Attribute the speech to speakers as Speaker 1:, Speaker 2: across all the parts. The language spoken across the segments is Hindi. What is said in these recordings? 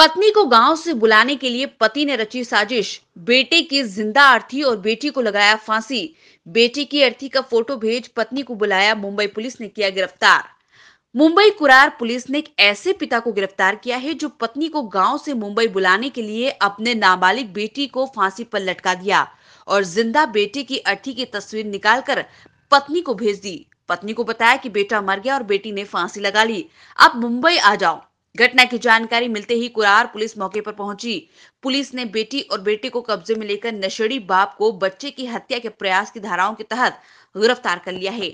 Speaker 1: पत्नी को गांव से बुलाने के लिए पति ने रची साजिश बेटे की जिंदा अर्थी और बेटी को लगाया फांसी बेटे की अर्थी का फोटो भेज पत्नी को बुलाया मुंबई पुलिस ने किया गिरफ्तार मुंबई कुरार पुलिस ने एक ऐसे पिता को गिरफ्तार किया है जो पत्नी को गांव से मुंबई बुलाने के लिए अपने नाबालिग बेटी को फांसी पर लटका दिया और जिंदा बेटे की अर्थी की तस्वीर निकालकर पत्नी को भेज दी पत्नी को बताया कि बेटा मर गया और बेटी ने फांसी लगा ली अब मुंबई आ जाओ घटना की जानकारी मिलते ही कुरार पुलिस मौके पर पहुंची पुलिस ने बेटी और बेटे को कब्जे में लेकर नशेड़ी बाप को बच्चे की हत्या के प्रयास की धाराओं के तहत गिरफ्तार कर लिया है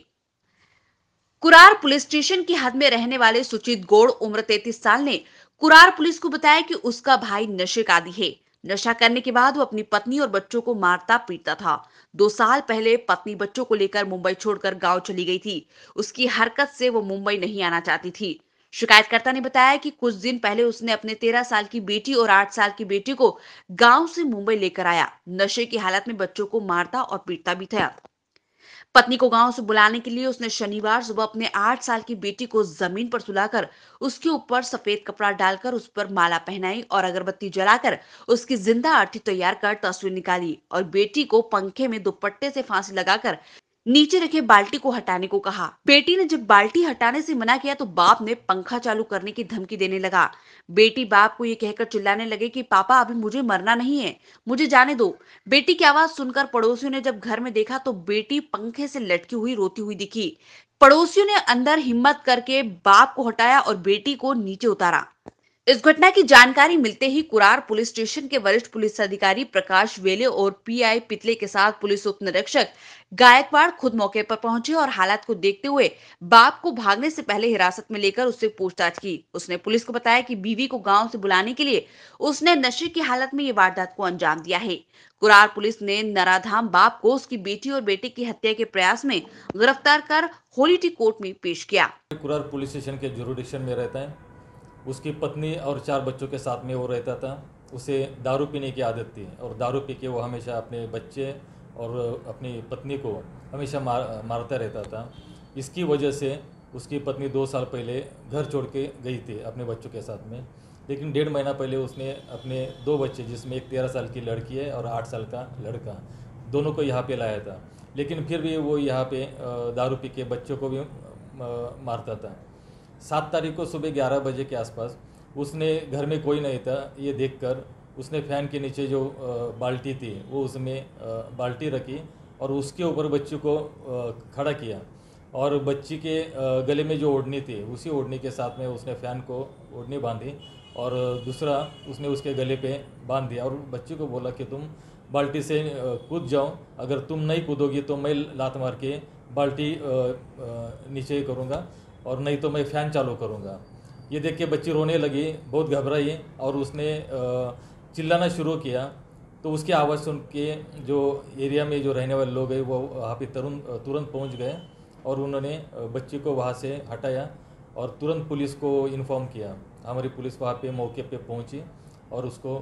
Speaker 1: कुरार पुलिस स्टेशन की हद में रहने वाले सुचित गोड़ उम्र तैतीस साल ने कुरार पुलिस को बताया कि उसका भाई नशे का आदि है नशा करने के बाद वो अपनी पत्नी और बच्चों को मारता पीटता था दो साल पहले पत्नी बच्चों को लेकर मुंबई छोड़कर गांव चली गई थी उसकी हरकत से वो मुंबई नहीं आना चाहती थी शिकायतकर्ता ने बताया कि कुछ दिन पहले उसने अपने तेरह साल की बेटी और आठ साल की बेटी को गांव से मुंबई लेकर आया नशे की हालत में बच्चों को मारता और पीटता भी था पत्नी को गांव से बुलाने के लिए उसने शनिवार सुबह अपने आठ साल की बेटी को जमीन पर सुलाकर उसके ऊपर सफेद कपड़ा डालकर उस पर माला पहनाई और अगरबत्ती जलाकर उसकी जिंदा आरती तैयार कर तस्वीर निकाली और बेटी को पंखे में दुपट्टे से फांसी लगाकर नीचे रखे बाल्टी को हटाने को कहा बेटी ने जब बाल्टी हटाने से मना किया तो बाप ने पंखा चालू करने की धमकी देने लगा बेटी बाप को ये कहकर चिल्लाने लगे कि पापा अभी मुझे मरना नहीं है मुझे जाने दो बेटी की आवाज सुनकर पड़ोसियों ने जब घर में देखा तो बेटी पंखे से लटकी हुई रोती हुई दिखी पड़ोसियों ने अंदर हिम्मत करके बाप को हटाया और बेटी को नीचे उतारा इस घटना की जानकारी मिलते ही कुरार पुलिस स्टेशन के वरिष्ठ पुलिस अधिकारी प्रकाश वेले और पीआई पितले के साथ पुलिस उप निरीक्षक गायकवाड़ खुद मौके पर पहुंचे और हालात को देखते हुए बाप को भागने से पहले हिरासत में लेकर उससे पूछताछ की उसने पुलिस को बताया कि बीवी को गांव से बुलाने के लिए उसने नशे की हालत में ये वारदात को अंजाम दिया है कुरार पुलिस ने नराधाम बाप को उसकी बेटी और बेटे की हत्या के प्रयास में गिरफ्तार कर होलीटी कोर्ट में पेश किया
Speaker 2: कुरार पुलिस स्टेशन के जुरुडिक्शन में रहता है उसकी पत्नी और चार बच्चों के साथ में वो रहता था उसे दारू पीने की आदत थी और दारू पी के वो हमेशा अपने बच्चे और अपनी पत्नी को हमेशा मार मारता रहता था इसकी वजह से उसकी पत्नी दो साल पहले घर छोड़ के गई थी अपने बच्चों के साथ में लेकिन डेढ़ महीना पहले उसने अपने दो बच्चे जिसमें एक तेरह साल की लड़की है और आठ साल का लड़का दोनों को यहाँ पे लाया था लेकिन फिर भी वो यहाँ पे दारू पी के बच्चों को भी मारता था सात तारीख को सुबह ग्यारह बजे के आसपास उसने घर में कोई नहीं था ये देखकर उसने फैन के नीचे जो बाल्टी थी वो उसमें बाल्टी रखी और उसके ऊपर बच्ची को खड़ा किया और बच्ची के गले में जो ओढ़नी थी उसी ओढ़नी के साथ में उसने फैन को ओढ़नी बांधी और दूसरा उसने उसके गले पे बांध दिया और बच्ची को बोला कि तुम बाल्टी से कूद जाओ अगर तुम नहीं कूदोगी तो मैं लात मार के बाल्टी नीचे करूँगा और नहीं तो मैं फ़ैन चालू करूँगा ये देख के बच्ची रोने लगी बहुत घबराई और उसने चिल्लाना शुरू किया तो उसकी आवाज़ सुन के जो एरिया में जो रहने वाले लोग हैं वो वहाँ पे तरुण तुरंत पहुँच गए और उन्होंने बच्ची को वहाँ से हटाया और तुरंत पुलिस को इन्फॉर्म किया हमारी पुलिस वहाँ पे मौके पे पहुँची और उसको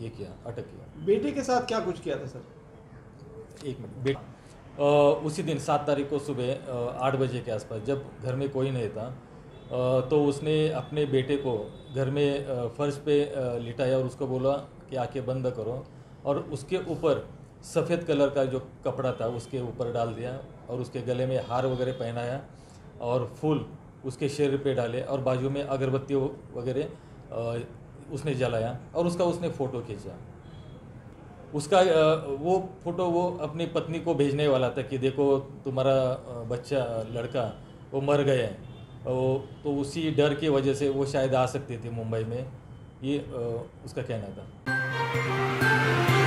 Speaker 2: ये किया अटक किया बेटे के साथ क्या कुछ किया था सर एक मिनट बेटा उसी दिन सात तारीख को सुबह आठ बजे के आसपास जब घर में कोई नहीं था तो उसने अपने बेटे को घर में फर्श पे लिटाया और उसको बोला कि आके बंद करो और उसके ऊपर सफ़ेद कलर का जो कपड़ा था उसके ऊपर डाल दिया और उसके गले में हार वगैरह पहनाया और फूल उसके शरीर पे डाले और बाजू में अगरबत्ती वगैरह उसने जलाया और उसका उसने फ़ोटो खींचा उसका वो फोटो वो अपनी पत्नी को भेजने वाला था कि देखो तुम्हारा बच्चा लड़का वो मर गया है वो तो उसी डर की वजह से वो शायद आ सकती थी मुंबई में ये उसका कहना था